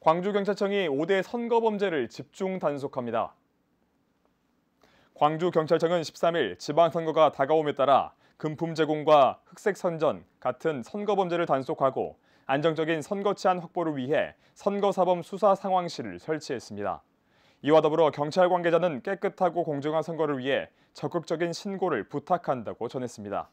광주경찰청이 5대 선거범죄를 집중 단속합니다. 광주경찰청은 13일 지방선거가 다가옴에 따라 금품 제공과 흑색 선전 같은 선거범죄를 단속하고 안정적인 선거 치안 확보를 위해 선거사범 수사 상황실을 설치했습니다. 이와 더불어 경찰 관계자는 깨끗하고 공정한 선거를 위해 적극적인 신고를 부탁한다고 전했습니다.